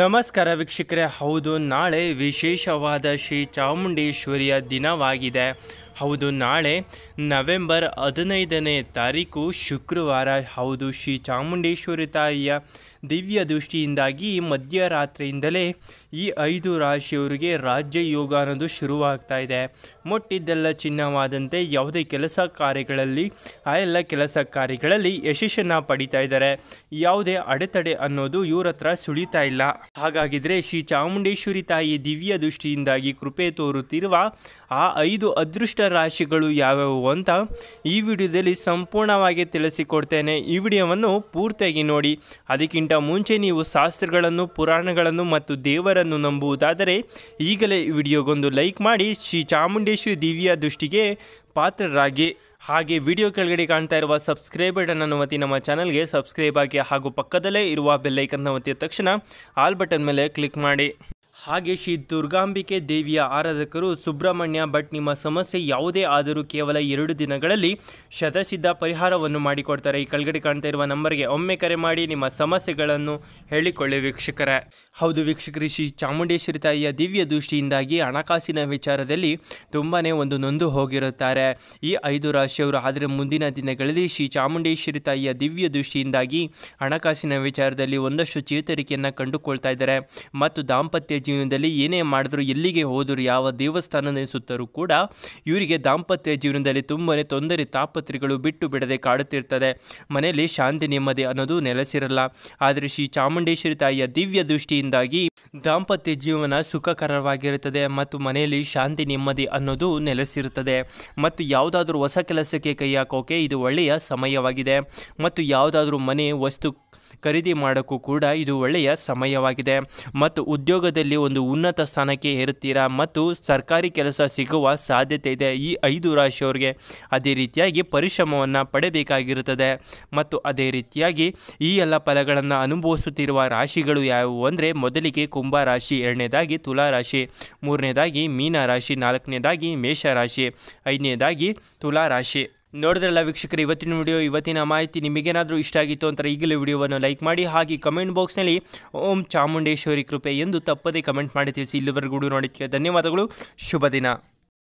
ನಮಸ್ಕಾರ ವೀಕ್ಷಕರೇ ಹೌದು ನಾಳೆ ವಿಶೇಷವಾದ ಶ್ರೀ ಚಾಮುಂಡೇಶ್ವರಿಯ ದಿನವಾಗಿದೆ ಹೌದು ನಾಳೆ ನವೆಂಬರ್ ಹದಿನೈದನೇ ತಾರೀಕು ಶುಕ್ರವಾರ ಹೌದು ಶ್ರೀ ಚಾಮುಂಡೇಶ್ವರಿ ತಾಯಿಯ ದಿವ್ಯ ದೃಷ್ಟಿಯಿಂದಾಗಿ ಮಧ್ಯರಾತ್ರಿಯಿಂದಲೇ ಈ ಐದು ರಾಶಿಯವರಿಗೆ ರಾಜ್ಯ ಯೋಗ ಅನ್ನೋದು ಶುರುವಾಗ್ತಾ ಇದೆ ಮೊಟ್ಟಿದ್ದೆಲ್ಲ ಚಿನ್ನವಾದಂತೆ ಯಾವುದೇ ಕೆಲಸ ಕಾರ್ಯಗಳಲ್ಲಿ ಆ ಎಲ್ಲ ಕೆಲಸ ಕಾರ್ಯಗಳಲ್ಲಿ ಯಶಸ್ಸನ್ನು ಪಡಿತಾ ಇದ್ದಾರೆ ಯಾವುದೇ ಅಡೆತಡೆ ಅನ್ನೋದು ಇವ್ರ ಹತ್ರ ಸುಳಿತಾ ಇಲ್ಲ ಹಾಗಾಗಿದ್ರೆ ಶ್ರೀ ಚಾಮುಂಡೇಶ್ವರಿ ತಾಯಿ ದಿವ್ಯ ದೃಷ್ಟಿಯಿಂದಾಗಿ ಕೃಪೆ ತೋರುತ್ತಿರುವ ಆ ಐದು ಅದೃಷ್ಟ ರಾಶಿಗಳು ಯಾವ್ಯಾವು ಅಂತ ಈ ವಿಡಿಯೋದಲ್ಲಿ ಸಂಪೂರ್ಣವಾಗಿ ತಿಳಿಸಿಕೊಡ್ತೇನೆ ಈ ವಿಡಿಯೋವನ್ನು ಪೂರ್ತಿಯಾಗಿ ನೋಡಿ ಅದಕ್ಕಿಂತ ಮುಂಚೆ ನೀವು ಶಾಸ್ತ್ರಗಳನ್ನು ಪುರಾಣಗಳನ್ನು ಮತ್ತು ದೇವರನ್ನು ನಂಬುವುದಾದರೆ ಈಗಲೇ ಈ ವಿಡಿಯೋಗೊಂದು ಲೈಕ್ ಮಾಡಿ ಶ್ರೀ ಚಾಮುಂಡೇಶ್ವರಿ ದಿವ್ಯ ದೃಷ್ಟಿಗೆ ಪಾತ್ರರಾಗಿ ಹಾಗೆ ವಿಡಿಯೋ ಕೆಳಗಡೆ ಕಾಣ್ತಾ ಇರುವ ಸಬ್ಸ್ಕ್ರೈಬ್ ಬಟನ್ ಅನ್ನುವತಿ ನಮ್ಮ ಚಾನಲ್ಗೆ ಸಬ್ಸ್ಕ್ರೈಬ್ ಆಗಿ ಹಾಗೂ ಪಕ್ಕದಲ್ಲೇ ಇರುವ ಬೆಲ್ಲೈಕನ್ನ ಒತ್ತಿದ ತಕ್ಷಣ ಆಲ್ ಬಟನ್ ಮೇಲೆ ಕ್ಲಿಕ್ ಮಾಡಿ ಹಾಗೆ ಶ್ರೀ ದುರ್ಗಾಂಬಿಕೆ ದೇವಿಯ ಆರಾಧಕರು ಸುಬ್ರಹ್ಮಣ್ಯ ಭಟ್ ನಿಮ್ಮ ಸಮಸ್ಯೆ ಯಾವುದೇ ಆದರೂ ಕೇವಲ ಎರಡು ದಿನಗಳಲ್ಲಿ ಶತಸಿದ್ಧ ಪರಿಹಾರವನ್ನು ಮಾಡಿಕೊಡ್ತಾರೆ ಈ ಕೆಳಗಡೆ ಕಾಣ್ತಾ ಇರುವ ನಂಬರ್ಗೆ ಒಮ್ಮೆ ಕರೆ ಮಾಡಿ ನಿಮ್ಮ ಸಮಸ್ಯೆಗಳನ್ನು ಹೇಳಿಕೊಳ್ಳಿ ವೀಕ್ಷಕರೇ ಹೌದು ವೀಕ್ಷಕರಿ ಶ್ರೀ ಚಾಮುಂಡೇಶ್ವರಿ ತಾಯಿಯ ದಿವ್ಯ ದೃಷ್ಟಿಯಿಂದಾಗಿ ಹಣಕಾಸಿನ ವಿಚಾರದಲ್ಲಿ ತುಂಬಾ ಒಂದು ನೊಂದು ಹೋಗಿರುತ್ತಾರೆ ಈ ಐದು ರಾಶಿಯವರು ಆದರೆ ಮುಂದಿನ ದಿನಗಳಲ್ಲಿ ಶ್ರೀ ಚಾಮುಂಡೇಶ್ವರಿ ತಾಯಿಯ ದಿವ್ಯ ದೃಷ್ಟಿಯಿಂದಾಗಿ ಹಣಕಾಸಿನ ವಿಚಾರದಲ್ಲಿ ಒಂದಷ್ಟು ಚೇತರಿಕೆಯನ್ನು ಕಂಡುಕೊಳ್ತಾ ಇದ್ದಾರೆ ಮತ್ತು ದಾಂಪತ್ಯ ಜೀವನದಲ್ಲಿ ಏನೇ ಮಾಡಿದ್ರು ಎಲ್ಲಿಗೆ ಹೋದರು ಯಾವ ದೇವಸ್ಥಾನ ಸುತ್ತರೂ ಕೂಡ ಇವರಿಗೆ ದಾಂಪತ್ಯ ಜೀವನದಲ್ಲಿ ತುಂಬನೇ ತೊಂದರೆ ತಾಪತ್ರಿಗಳು ಬಿಟ್ಟು ಬಿಡದೆ ಕಾಡುತ್ತಿರ್ತದೆ ಮನೆಯಲ್ಲಿ ಶಾಂತಿ ನೆಮ್ಮದಿ ಅನ್ನೋದು ನೆಲೆಸಿರಲ್ಲ ಆದರೆ ಶ್ರೀ ಚಾಮುಂಡೇಶ್ವರಿ ತಾಯಿಯ ದಿವ್ಯ ದೃಷ್ಟಿಯಿಂದಾಗಿ ದಾಂಪತ್ಯ ಜೀವನ ಸುಖಕರವಾಗಿರುತ್ತದೆ ಮತ್ತು ಮನೆಯಲ್ಲಿ ಶಾಂತಿ ನೆಮ್ಮದಿ ಅನ್ನೋದು ನೆಲೆಸಿರುತ್ತದೆ ಮತ್ತು ಯಾವುದಾದ್ರೂ ಹೊಸ ಕೆಲಸಕ್ಕೆ ಕೈ ಹಾಕೋಕೆ ಇದು ಒಳ್ಳೆಯ ಸಮಯವಾಗಿದೆ ಮತ್ತು ಯಾವುದಾದ್ರೂ ಮನೆ ವಸ್ತು ಖರೀದಿ ಮಾಡೋಕ್ಕೂ ಕೂಡ ಇದು ಒಳ್ಳೆಯ ಸಮಯವಾಗಿದೆ ಮತ್ತು ಉದ್ಯೋಗದಲ್ಲಿ ಒಂದು ಉನ್ನತ ಸ್ಥಾನಕ್ಕೆ ಏರುತ್ತೀರಾ ಮತ್ತು ಸರ್ಕಾರಿ ಕೆಲಸ ಸಿಗುವ ಸಾಧ್ಯತೆ ಇದೆ ಈ ಐದು ರಾಶಿಯವರಿಗೆ ಅದೇ ರೀತಿಯಾಗಿ ಪರಿಶ್ರಮವನ್ನು ಪಡೆಯಬೇಕಾಗಿರುತ್ತದೆ ಮತ್ತು ಅದೇ ರೀತಿಯಾಗಿ ಈ ಎಲ್ಲ ಫಲಗಳನ್ನು ಅನುಭವಿಸುತ್ತಿರುವ ರಾಶಿಗಳು ಯಾವುವು ಅಂದರೆ ಮೊದಲಿಗೆ ಕುಂಭ ರಾಶಿ ಎರಡನೇದಾಗಿ ತುಲಾ ರಾಶಿ ಮೂರನೇದಾಗಿ ಮೀನ ರಾಶಿ ನಾಲ್ಕನೇದಾಗಿ ಮೇಷ ರಾಶಿ ಐದನೇದಾಗಿ ತುಲಾ ರಾಶಿ ನೋಡಿದ್ರಲ್ಲ ವೀಕ್ಷಕರು ಇವತ್ತಿನ ವಿಡಿಯೋ ಇವತ್ತಿನ ಮಾಹಿತಿ ನಿಮಗೇನಾದರೂ ಇಷ್ಟ ಆಗಿತ್ತು ಅಂತ ಈಗಲೇ ವಿಡಿಯೋವನ್ನು ಲೈಕ್ ಮಾಡಿ ಹಾಗೆ ಕಮೆಂಟ್ ಬಾಕ್ಸ್ನಲ್ಲಿ ಓಂ ಚಾಮುಂಡೇಶ್ವರಿ ಕೃಪೆ ಎಂದು ತಪ್ಪದೇ ಕಮೆಂಟ್ ಮಾಡಿ ತಿಳಿಸಿ ಇಲ್ಲಿವರೆಗೂ ಧನ್ಯವಾದಗಳು ಶುಭ ದಿನ